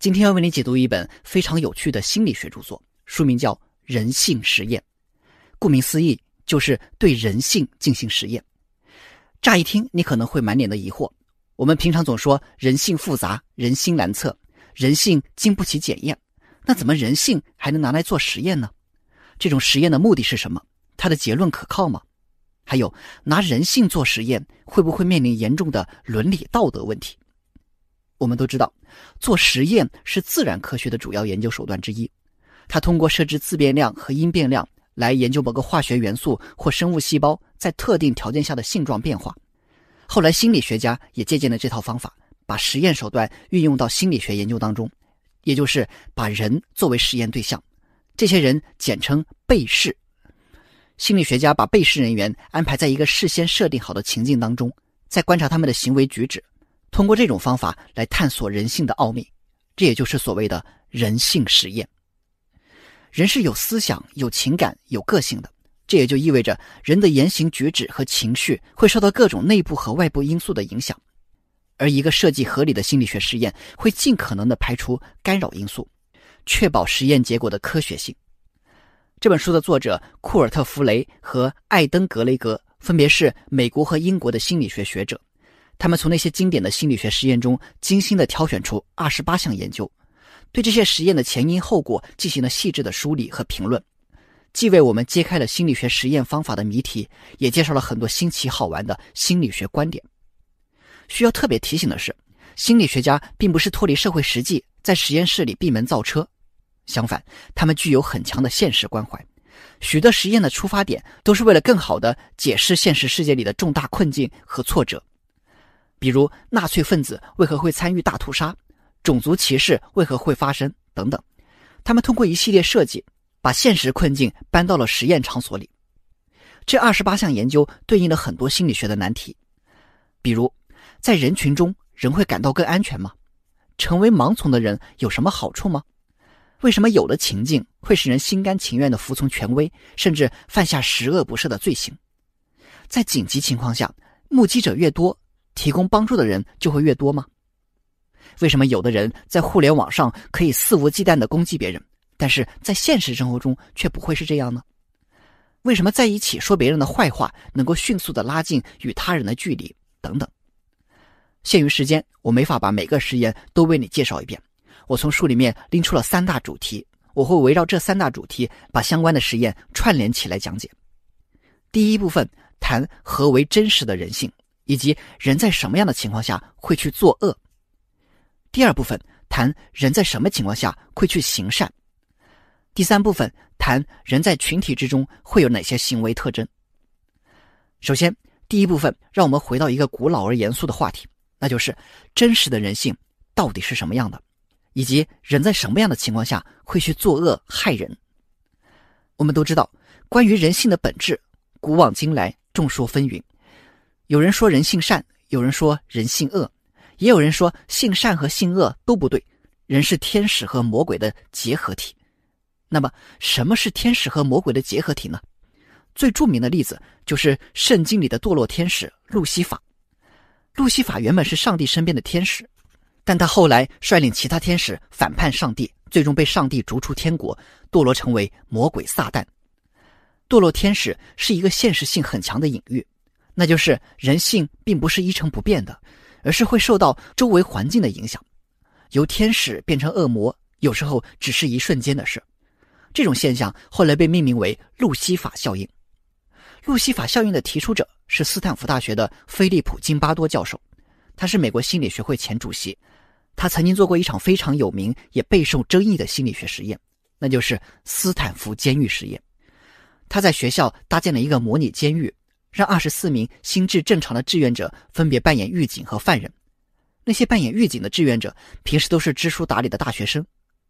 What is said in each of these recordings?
今天要为你解读一本非常有趣的心理学著作，书名叫《人性实验》。顾名思义，就是对人性进行实验。乍一听，你可能会满脸的疑惑。我们平常总说人性复杂、人心难测、人性经不起检验，那怎么人性还能拿来做实验呢？这种实验的目的是什么？它的结论可靠吗？还有，拿人性做实验会不会面临严重的伦理道德问题？我们都知道，做实验是自然科学的主要研究手段之一。它通过设置自变量和因变量来研究某个化学元素或生物细胞在特定条件下的性状变化。后来，心理学家也借鉴了这套方法，把实验手段运用到心理学研究当中，也就是把人作为实验对象。这些人简称被试。心理学家把被试人员安排在一个事先设定好的情境当中，在观察他们的行为举止。通过这种方法来探索人性的奥秘，这也就是所谓的人性实验。人是有思想、有情感、有个性的，这也就意味着人的言行举止和情绪会受到各种内部和外部因素的影响。而一个设计合理的心理学实验会尽可能的排除干扰因素，确保实验结果的科学性。这本书的作者库尔特·弗雷和艾登·格雷格分别是美国和英国的心理学学者。他们从那些经典的心理学实验中精心的挑选出二十八项研究，对这些实验的前因后果进行了细致的梳理和评论，既为我们揭开了心理学实验方法的谜题，也介绍了很多新奇好玩的心理学观点。需要特别提醒的是，心理学家并不是脱离社会实际，在实验室里闭门造车，相反，他们具有很强的现实关怀，许多实验的出发点都是为了更好的解释现实世界里的重大困境和挫折。比如纳粹分子为何会参与大屠杀，种族歧视为何会发生等等，他们通过一系列设计，把现实困境搬到了实验场所里。这二十八项研究对应了很多心理学的难题，比如在人群中人会感到更安全吗？成为盲从的人有什么好处吗？为什么有的情境会使人心甘情愿的服从权威，甚至犯下十恶不赦的罪行？在紧急情况下，目击者越多。提供帮助的人就会越多吗？为什么有的人在互联网上可以肆无忌惮的攻击别人，但是在现实生活中却不会是这样呢？为什么在一起说别人的坏话能够迅速的拉近与他人的距离？等等。限于时间，我没法把每个实验都为你介绍一遍。我从书里面拎出了三大主题，我会围绕这三大主题把相关的实验串联起来讲解。第一部分谈何为真实的人性。以及人在什么样的情况下会去作恶？第二部分谈人在什么情况下会去行善？第三部分谈人在群体之中会有哪些行为特征？首先，第一部分让我们回到一个古老而严肃的话题，那就是真实的人性到底是什么样的，以及人在什么样的情况下会去作恶害人？我们都知道，关于人性的本质，古往今来众说纷纭。有人说人性善，有人说人性恶，也有人说性善和性恶都不对，人是天使和魔鬼的结合体。那么，什么是天使和魔鬼的结合体呢？最著名的例子就是圣经里的堕落天使路西法。路西法原本是上帝身边的天使，但他后来率领其他天使反叛上帝，最终被上帝逐出天国，堕落成为魔鬼撒旦。堕落天使是一个现实性很强的隐喻。那就是人性并不是一成不变的，而是会受到周围环境的影响，由天使变成恶魔，有时候只是一瞬间的事。这种现象后来被命名为“路西法效应”。路西法效应的提出者是斯坦福大学的菲利普·津巴多教授，他是美国心理学会前主席。他曾经做过一场非常有名也备受争议的心理学实验，那就是斯坦福监狱实验。他在学校搭建了一个模拟监狱。让二十四名心智正常的志愿者分别扮演狱警和犯人。那些扮演狱警的志愿者平时都是知书达理的大学生，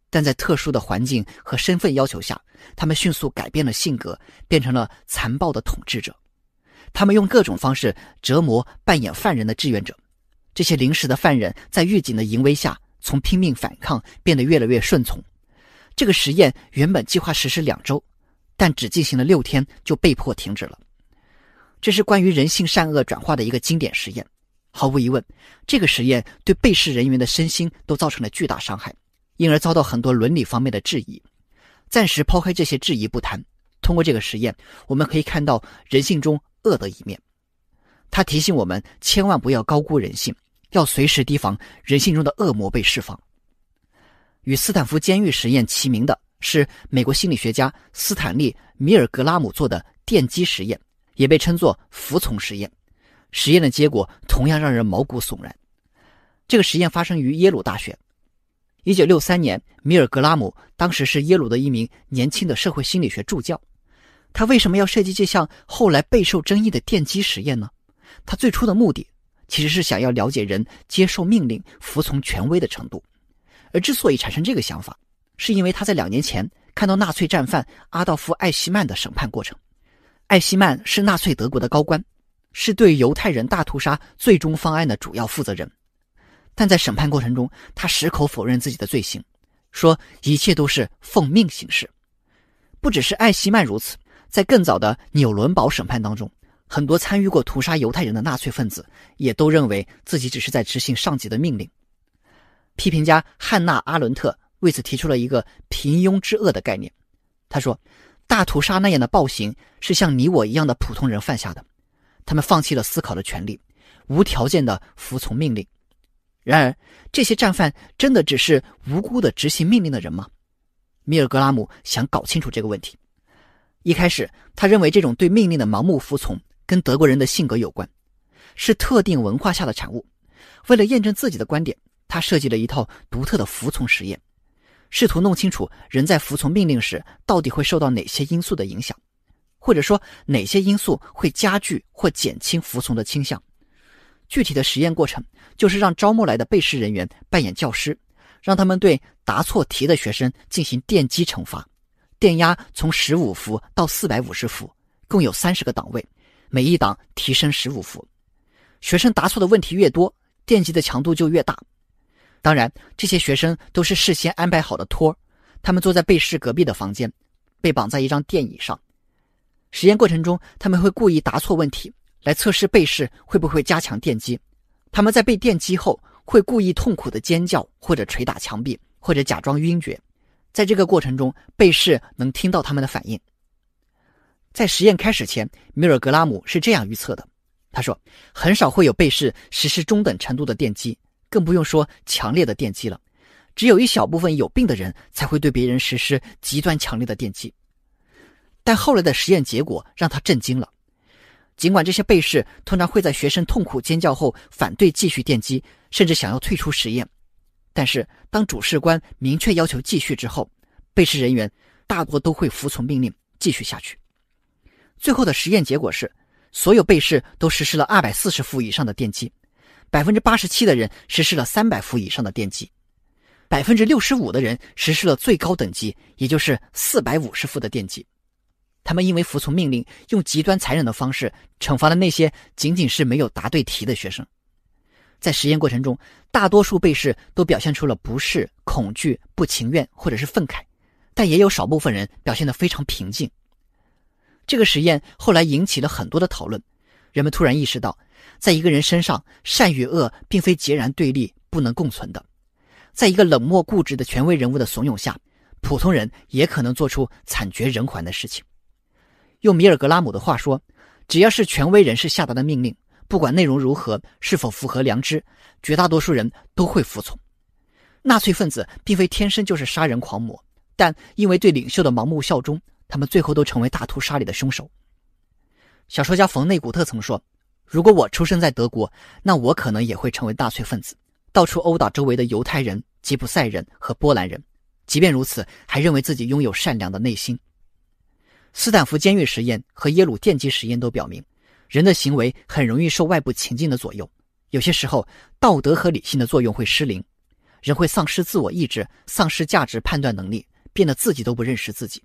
但在特殊的环境和身份要求下，他们迅速改变了性格，变成了残暴的统治者。他们用各种方式折磨扮演犯人的志愿者。这些临时的犯人在狱警的淫威下，从拼命反抗变得越来越顺从。这个实验原本计划实施两周，但只进行了六天就被迫停止了。这是关于人性善恶转化的一个经典实验。毫无疑问，这个实验对被试人员的身心都造成了巨大伤害，因而遭到很多伦理方面的质疑。暂时抛开这些质疑不谈，通过这个实验，我们可以看到人性中恶的一面。他提醒我们，千万不要高估人性，要随时提防人性中的恶魔被释放。与斯坦福监狱实验齐名的是美国心理学家斯坦利·米尔格拉姆做的电击实验。也被称作服从实验，实验的结果同样让人毛骨悚然。这个实验发生于耶鲁大学，1963年，米尔格拉姆当时是耶鲁的一名年轻的社会心理学助教。他为什么要设计这项后来备受争议的电击实验呢？他最初的目的其实是想要了解人接受命令、服从权威的程度。而之所以产生这个想法，是因为他在两年前看到纳粹战犯阿道夫·艾希曼的审判过程。艾希曼是纳粹德国的高官，是对犹太人大屠杀最终方案的主要负责人，但在审判过程中，他矢口否认自己的罪行，说一切都是奉命行事。不只是艾希曼如此，在更早的纽伦堡审判当中，很多参与过屠杀犹太人的纳粹分子也都认为自己只是在执行上级的命令。批评家汉娜·阿伦特为此提出了一个“平庸之恶”的概念，他说。大屠杀那样的暴行是像你我一样的普通人犯下的，他们放弃了思考的权利，无条件的服从命令。然而，这些战犯真的只是无辜的执行命令的人吗？米尔格拉姆想搞清楚这个问题。一开始，他认为这种对命令的盲目服从跟德国人的性格有关，是特定文化下的产物。为了验证自己的观点，他设计了一套独特的服从实验。试图弄清楚人在服从命令时到底会受到哪些因素的影响，或者说哪些因素会加剧或减轻服从的倾向。具体的实验过程就是让招募来的被试人员扮演教师，让他们对答错题的学生进行电击惩罚，电压从十五伏到四百五十伏，共有三十个档位，每一档提升十五伏。学生答错的问题越多，电击的强度就越大。当然，这些学生都是事先安排好的托儿，他们坐在被试隔壁的房间，被绑在一张电椅上。实验过程中，他们会故意答错问题，来测试被试会不会加强电击。他们在被电击后，会故意痛苦的尖叫，或者捶打墙壁，或者假装晕厥。在这个过程中，被试能听到他们的反应。在实验开始前，米尔格拉姆是这样预测的：他说，很少会有被试实施中等程度的电击。更不用说强烈的电击了，只有一小部分有病的人才会对别人实施极端强烈的电击。但后来的实验结果让他震惊了，尽管这些被试通常会在学生痛苦尖叫后反对继续电击，甚至想要退出实验，但是当主试官明确要求继续之后，被试人员大多都会服从命令继续下去。最后的实验结果是，所有被试都实施了二百四十伏以上的电击。百分之八十七的人实施了三百伏以上的电击，百分之六十五的人实施了最高等级，也就是四百五十伏的电击。他们因为服从命令，用极端残忍的方式惩罚了那些仅仅是没有答对题的学生。在实验过程中，大多数被试都表现出了不适、恐惧、不情愿或者是愤慨，但也有少部分人表现得非常平静。这个实验后来引起了很多的讨论，人们突然意识到。在一个人身上，善与恶并非截然对立、不能共存的。在一个冷漠固执的权威人物的怂恿下，普通人也可能做出惨绝人寰的事情。用米尔格拉姆的话说，只要是权威人士下达的命令，不管内容如何，是否符合良知，绝大多数人都会服从。纳粹分子并非天生就是杀人狂魔，但因为对领袖的盲目效忠，他们最后都成为大屠杀里的凶手。小说家冯内古特曾说。如果我出生在德国，那我可能也会成为纳粹分子，到处殴打周围的犹太人、吉普赛人和波兰人。即便如此，还认为自己拥有善良的内心。斯坦福监狱实验和耶鲁电击实验都表明，人的行为很容易受外部情境的左右。有些时候，道德和理性的作用会失灵，人会丧失自我意志，丧失价值判断能力，变得自己都不认识自己。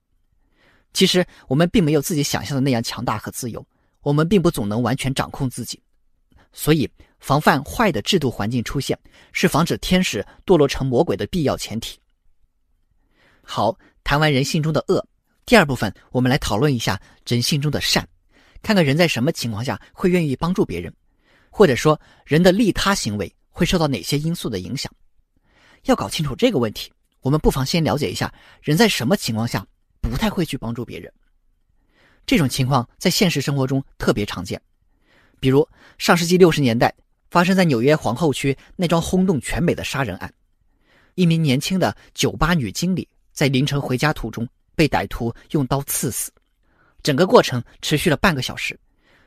其实，我们并没有自己想象的那样强大和自由。我们并不总能完全掌控自己，所以防范坏的制度环境出现，是防止天使堕落成魔鬼的必要前提。好，谈完人性中的恶，第二部分我们来讨论一下人性中的善，看看人在什么情况下会愿意帮助别人，或者说人的利他行为会受到哪些因素的影响。要搞清楚这个问题，我们不妨先了解一下人在什么情况下不太会去帮助别人。这种情况在现实生活中特别常见，比如上世纪六十年代发生在纽约皇后区那桩轰动全美的杀人案，一名年轻的酒吧女经理在凌晨回家途中被歹徒用刀刺死，整个过程持续了半个小时。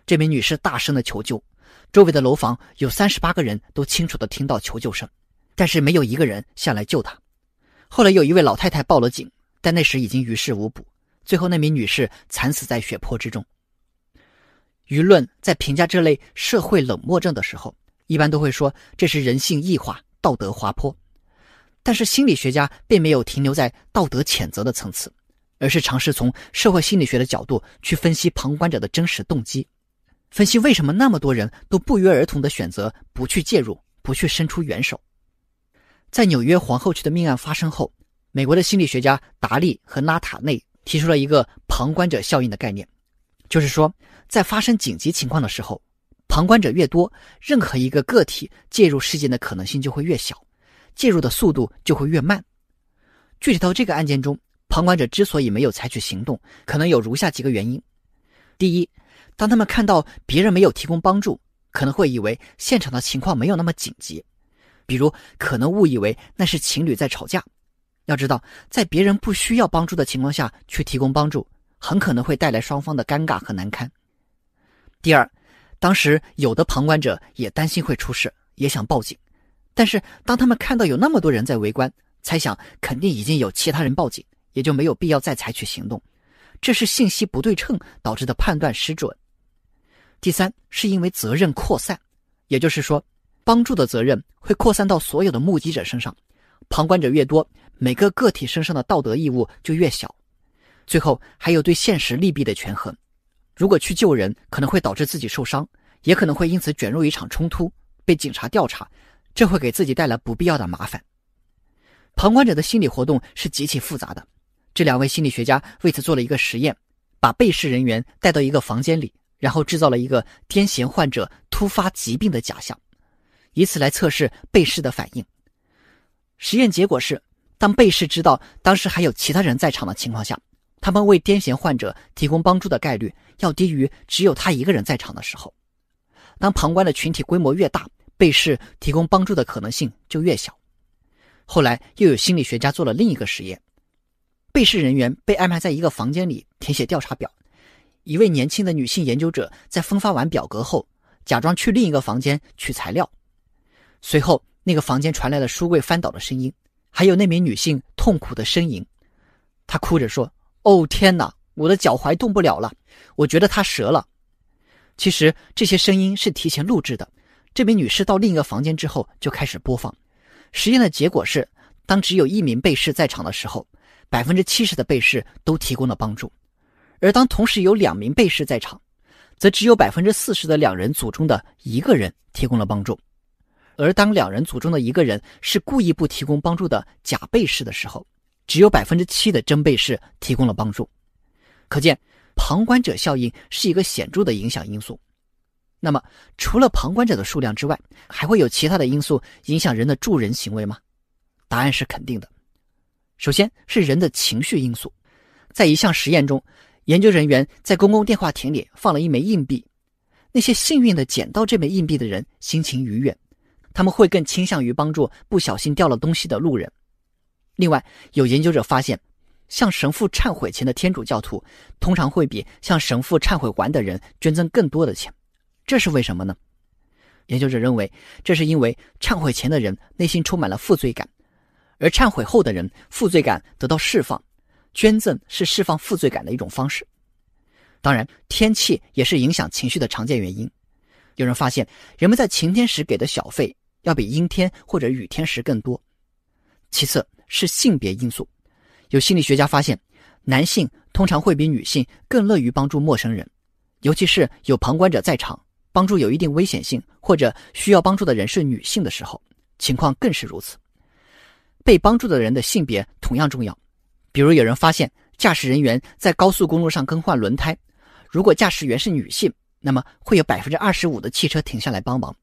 这名女士大声的求救，周围的楼房有三十八个人都清楚的听到求救声，但是没有一个人下来救她。后来有一位老太太报了警，但那时已经于事无补。最后，那名女士惨死在血泊之中。舆论在评价这类社会冷漠症的时候，一般都会说这是人性异化、道德滑坡。但是，心理学家并没有停留在道德谴责的层次，而是尝试从社会心理学的角度去分析旁观者的真实动机，分析为什么那么多人都不约而同的选择不去介入、不去伸出援手。在纽约皇后区的命案发生后，美国的心理学家达利和拉塔内。提出了一个旁观者效应的概念，就是说，在发生紧急情况的时候，旁观者越多，任何一个个体介入事件的可能性就会越小，介入的速度就会越慢。具体到这个案件中，旁观者之所以没有采取行动，可能有如下几个原因：第一，当他们看到别人没有提供帮助，可能会以为现场的情况没有那么紧急，比如可能误以为那是情侣在吵架。要知道，在别人不需要帮助的情况下去提供帮助，很可能会带来双方的尴尬和难堪。第二，当时有的旁观者也担心会出事，也想报警，但是当他们看到有那么多人在围观，猜想肯定已经有其他人报警，也就没有必要再采取行动。这是信息不对称导致的判断失准。第三，是因为责任扩散，也就是说，帮助的责任会扩散到所有的目击者身上，旁观者越多。每个个体身上的道德义务就越小，最后还有对现实利弊的权衡。如果去救人，可能会导致自己受伤，也可能会因此卷入一场冲突，被警察调查，这会给自己带来不必要的麻烦。旁观者的心理活动是极其复杂的。这两位心理学家为此做了一个实验，把被试人员带到一个房间里，然后制造了一个癫痫患者突发疾病的假象，以此来测试被试的反应。实验结果是。当被试知道当时还有其他人在场的情况下，他们为癫痫患者提供帮助的概率要低于只有他一个人在场的时候。当旁观的群体规模越大，被试提供帮助的可能性就越小。后来又有心理学家做了另一个实验，被试人员被安排在一个房间里填写调查表。一位年轻的女性研究者在分发完表格后，假装去另一个房间取材料，随后那个房间传来了书柜翻倒的声音。还有那名女性痛苦的呻吟，她哭着说：“哦天哪，我的脚踝动不了了，我觉得它折了。”其实这些声音是提前录制的。这名女士到另一个房间之后就开始播放。实验的结果是，当只有一名被试在场的时候，百分之七十的被试都提供了帮助；而当同时有两名被试在场，则只有百分之四十的两人组中的一个人提供了帮助。而当两人组中的一个人是故意不提供帮助的假被试的时候，只有百分之七的真被试提供了帮助。可见，旁观者效应是一个显著的影响因素。那么，除了旁观者的数量之外，还会有其他的因素影响人的助人行为吗？答案是肯定的。首先是人的情绪因素。在一项实验中，研究人员在公共电话亭里放了一枚硬币，那些幸运的捡到这枚硬币的人心情愉悦。他们会更倾向于帮助不小心掉了东西的路人。另外，有研究者发现，向神父忏悔前的天主教徒通常会比向神父忏悔完的人捐赠更多的钱，这是为什么呢？研究者认为，这是因为忏悔前的人内心充满了负罪感，而忏悔后的人负罪感得到释放，捐赠是释放负罪感的一种方式。当然，天气也是影响情绪的常见原因。有人发现，人们在晴天时给的小费要比阴天或者雨天时更多。其次，是性别因素。有心理学家发现，男性通常会比女性更乐于帮助陌生人，尤其是有旁观者在场、帮助有一定危险性或者需要帮助的人是女性的时候，情况更是如此。被帮助的人的性别同样重要。比如，有人发现，驾驶人员在高速公路上更换轮胎，如果驾驶员是女性。那么会有百分之二十五的汽车停下来帮忙，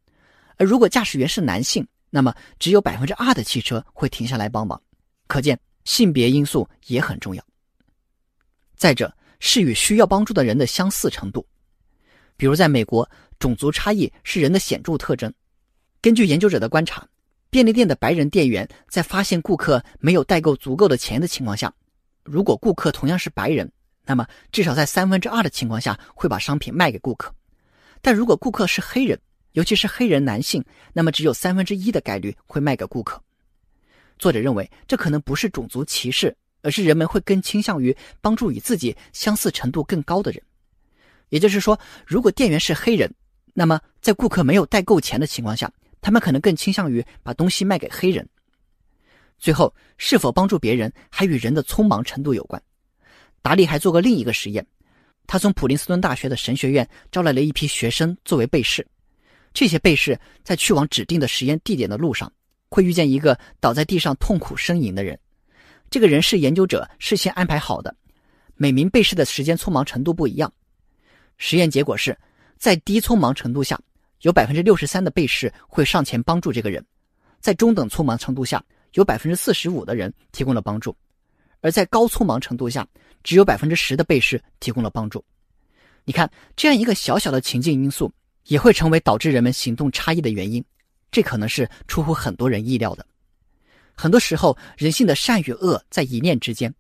而如果驾驶员是男性，那么只有百分之二的汽车会停下来帮忙。可见性别因素也很重要。再者是与需要帮助的人的相似程度，比如在美国，种族差异是人的显著特征。根据研究者的观察，便利店的白人店员在发现顾客没有带够足够的钱的情况下，如果顾客同样是白人。那么，至少在三分之二的情况下会把商品卖给顾客，但如果顾客是黑人，尤其是黑人男性，那么只有三分之一的概率会卖给顾客。作者认为，这可能不是种族歧视，而是人们会更倾向于帮助与自己相似程度更高的人。也就是说，如果店员是黑人，那么在顾客没有带够钱的情况下，他们可能更倾向于把东西卖给黑人。最后，是否帮助别人还与人的匆忙程度有关。达利还做过另一个实验，他从普林斯顿大学的神学院招来了一批学生作为被试。这些被试在去往指定的实验地点的路上，会遇见一个倒在地上痛苦呻吟的人。这个人是研究者事先安排好的。每名被试的时间匆忙程度不一样。实验结果是，在低匆忙程度下，有百分之六十三的被试会上前帮助这个人；在中等匆忙程度下，有百分之四十五的人提供了帮助。而在高匆忙程度下，只有百分之十的被试提供了帮助。你看，这样一个小小的情境因素也会成为导致人们行动差异的原因，这可能是出乎很多人意料的。很多时候，人性的善与恶在一念之间。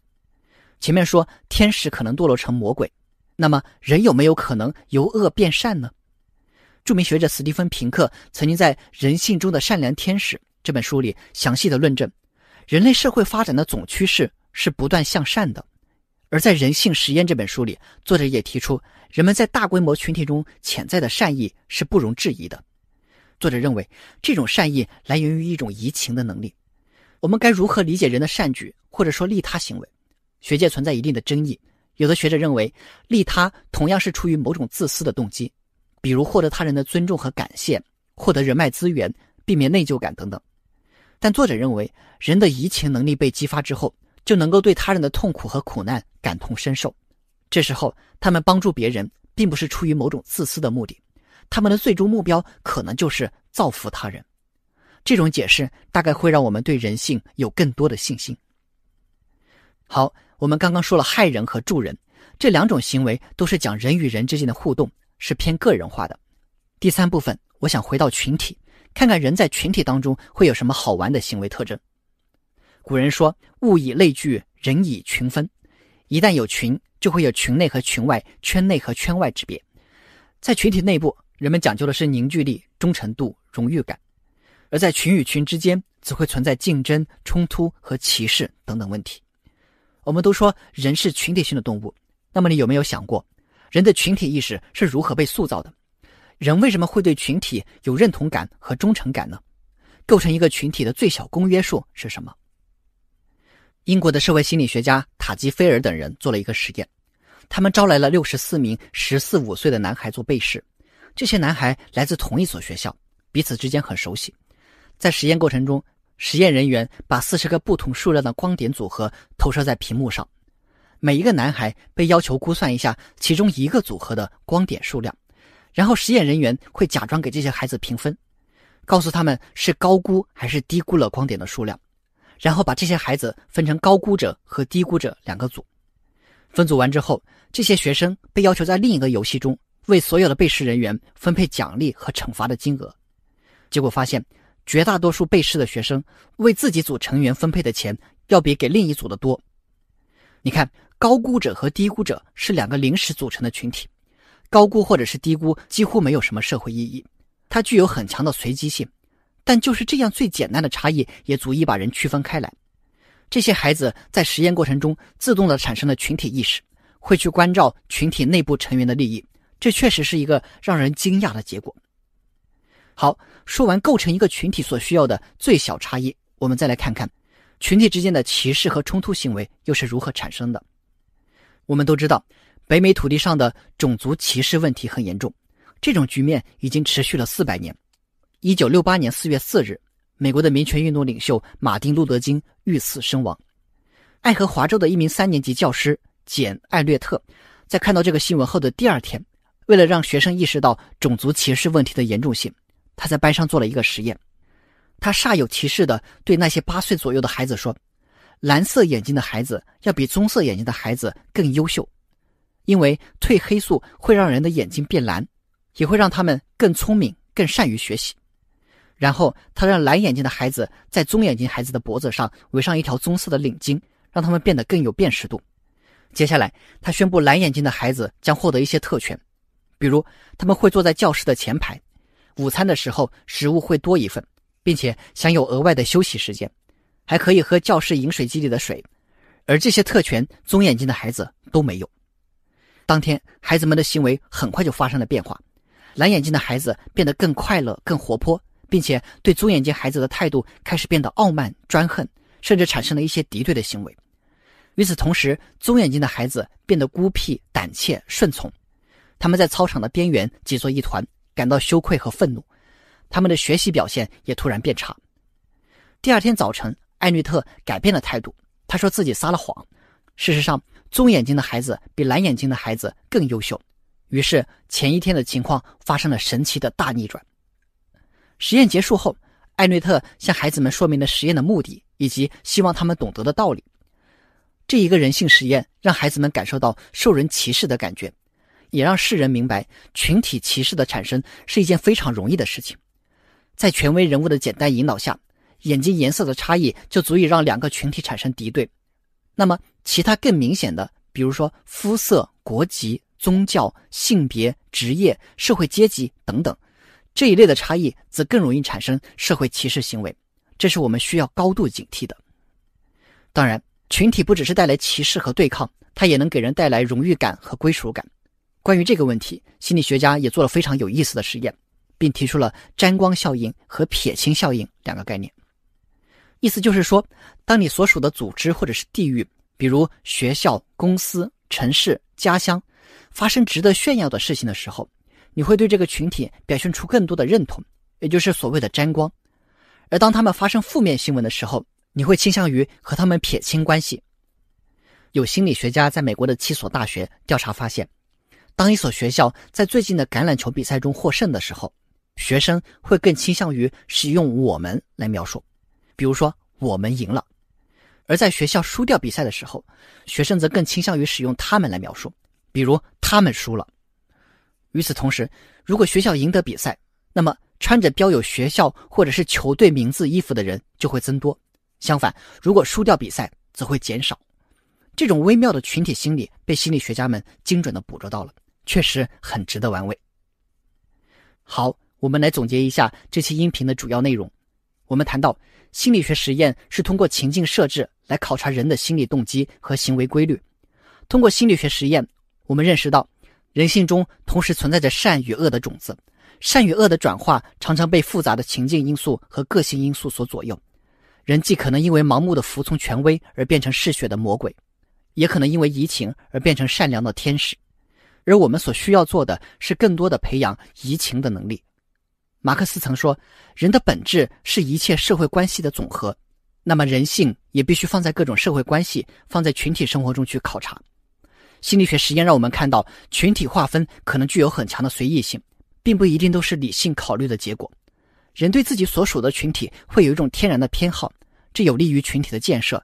前面说天使可能堕落成魔鬼，那么人有没有可能由恶变善呢？著名学者斯蒂芬·平克曾经在《人性中的善良天使》这本书里详细的论证，人类社会发展的总趋势。是不断向善的，而在《人性实验》这本书里，作者也提出，人们在大规模群体中潜在的善意是不容置疑的。作者认为，这种善意来源于一种移情的能力。我们该如何理解人的善举，或者说利他行为？学界存在一定的争议。有的学者认为，利他同样是出于某种自私的动机，比如获得他人的尊重和感谢，获得人脉资源，避免内疚感等等。但作者认为，人的移情能力被激发之后。就能够对他人的痛苦和苦难感同身受，这时候他们帮助别人并不是出于某种自私的目的，他们的最终目标可能就是造福他人。这种解释大概会让我们对人性有更多的信心。好，我们刚刚说了害人和助人这两种行为都是讲人与人之间的互动，是偏个人化的。第三部分，我想回到群体，看看人在群体当中会有什么好玩的行为特征。古人说：“物以类聚，人以群分。”一旦有群，就会有群内和群外、圈内和圈外之别。在群体内部，人们讲究的是凝聚力、忠诚度、荣誉感；而在群与群之间，则会存在竞争、冲突和歧视等等问题。我们都说人是群体性的动物，那么你有没有想过，人的群体意识是如何被塑造的？人为什么会对群体有认同感和忠诚感呢？构成一个群体的最小公约数是什么？英国的社会心理学家塔基菲尔等人做了一个实验，他们招来了六十四名十四五岁的男孩做背试，这些男孩来自同一所学校，彼此之间很熟悉。在实验过程中，实验人员把四十个不同数量的光点组合投射在屏幕上，每一个男孩被要求估算一下其中一个组合的光点数量，然后实验人员会假装给这些孩子评分，告诉他们是高估还是低估了光点的数量。然后把这些孩子分成高估者和低估者两个组，分组完之后，这些学生被要求在另一个游戏中为所有的被试人员分配奖励和惩罚的金额。结果发现，绝大多数被试的学生为自己组成员分配的钱要比给另一组的多。你看，高估者和低估者是两个临时组成的群体，高估或者是低估几乎没有什么社会意义，它具有很强的随机性。但就是这样，最简单的差异也足以把人区分开来。这些孩子在实验过程中自动的产生了群体意识，会去关照群体内部成员的利益，这确实是一个让人惊讶的结果。好，说完构成一个群体所需要的最小差异，我们再来看看群体之间的歧视和冲突行为又是如何产生的。我们都知道，北美土地上的种族歧视问题很严重，这种局面已经持续了四百年。一九六八年四月四日，美国的民权运动领袖马丁·路德·金遇刺身亡。爱荷华州的一名三年级教师简·艾略特在看到这个新闻后的第二天，为了让学生意识到种族歧视问题的严重性，他在班上做了一个实验。他煞有其事地对那些八岁左右的孩子说：“蓝色眼睛的孩子要比棕色眼睛的孩子更优秀，因为褪黑素会让人的眼睛变蓝，也会让他们更聪明、更善于学习。”然后，他让蓝眼睛的孩子在棕眼睛孩子的脖子上围上一条棕色的领巾，让他们变得更有辨识度。接下来，他宣布蓝眼睛的孩子将获得一些特权，比如他们会坐在教室的前排，午餐的时候食物会多一份，并且享有额外的休息时间，还可以喝教室饮水机里的水。而这些特权，棕眼睛的孩子都没有。当天，孩子们的行为很快就发生了变化，蓝眼睛的孩子变得更快乐、更活泼。并且对棕眼睛孩子的态度开始变得傲慢、专横，甚至产生了一些敌对的行为。与此同时，棕眼睛的孩子变得孤僻、胆怯、顺从，他们在操场的边缘挤作一团，感到羞愧和愤怒。他们的学习表现也突然变差。第二天早晨，艾略特改变了态度，他说自己撒了谎。事实上，棕眼睛的孩子比蓝眼睛的孩子更优秀。于是，前一天的情况发生了神奇的大逆转。实验结束后，艾略特向孩子们说明了实验的目的以及希望他们懂得的道理。这一个人性实验让孩子们感受到受人歧视的感觉，也让世人明白群体歧视的产生是一件非常容易的事情。在权威人物的简单引导下，眼睛颜色的差异就足以让两个群体产生敌对。那么，其他更明显的，比如说肤色、国籍、宗教、性别、职业、社会阶级等等。这一类的差异则更容易产生社会歧视行为，这是我们需要高度警惕的。当然，群体不只是带来歧视和对抗，它也能给人带来荣誉感和归属感。关于这个问题，心理学家也做了非常有意思的实验，并提出了“沾光效应”和“撇清效应”两个概念。意思就是说，当你所属的组织或者是地域，比如学校、公司、城市、家乡，发生值得炫耀的事情的时候。你会对这个群体表现出更多的认同，也就是所谓的“沾光”。而当他们发生负面新闻的时候，你会倾向于和他们撇清关系。有心理学家在美国的七所大学调查发现，当一所学校在最近的橄榄球比赛中获胜的时候，学生会更倾向于使用“我们”来描述，比如说“我们赢了”；而在学校输掉比赛的时候，学生则更倾向于使用“他们”来描述，比如“他们输了”。与此同时，如果学校赢得比赛，那么穿着标有学校或者是球队名字衣服的人就会增多；相反，如果输掉比赛，则会减少。这种微妙的群体心理被心理学家们精准的捕捉到了，确实很值得玩味。好，我们来总结一下这期音频的主要内容。我们谈到，心理学实验是通过情境设置来考察人的心理动机和行为规律。通过心理学实验，我们认识到。人性中同时存在着善与恶的种子，善与恶的转化常常被复杂的情境因素和个性因素所左右。人既可能因为盲目的服从权威而变成嗜血的魔鬼，也可能因为移情而变成善良的天使。而我们所需要做的是更多的培养移情的能力。马克思曾说：“人的本质是一切社会关系的总和。”那么，人性也必须放在各种社会关系、放在群体生活中去考察。心理学实验让我们看到，群体划分可能具有很强的随意性，并不一定都是理性考虑的结果。人对自己所属的群体会有一种天然的偏好，这有利于群体的建设，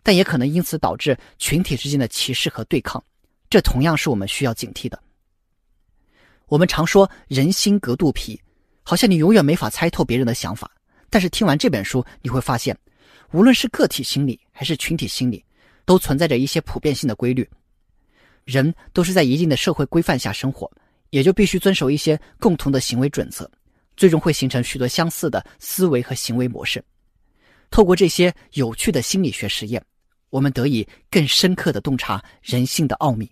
但也可能因此导致群体之间的歧视和对抗，这同样是我们需要警惕的。我们常说“人心隔肚皮”，好像你永远没法猜透别人的想法。但是听完这本书，你会发现，无论是个体心理还是群体心理，都存在着一些普遍性的规律。人都是在一定的社会规范下生活，也就必须遵守一些共同的行为准则，最终会形成许多相似的思维和行为模式。透过这些有趣的心理学实验，我们得以更深刻的洞察人性的奥秘。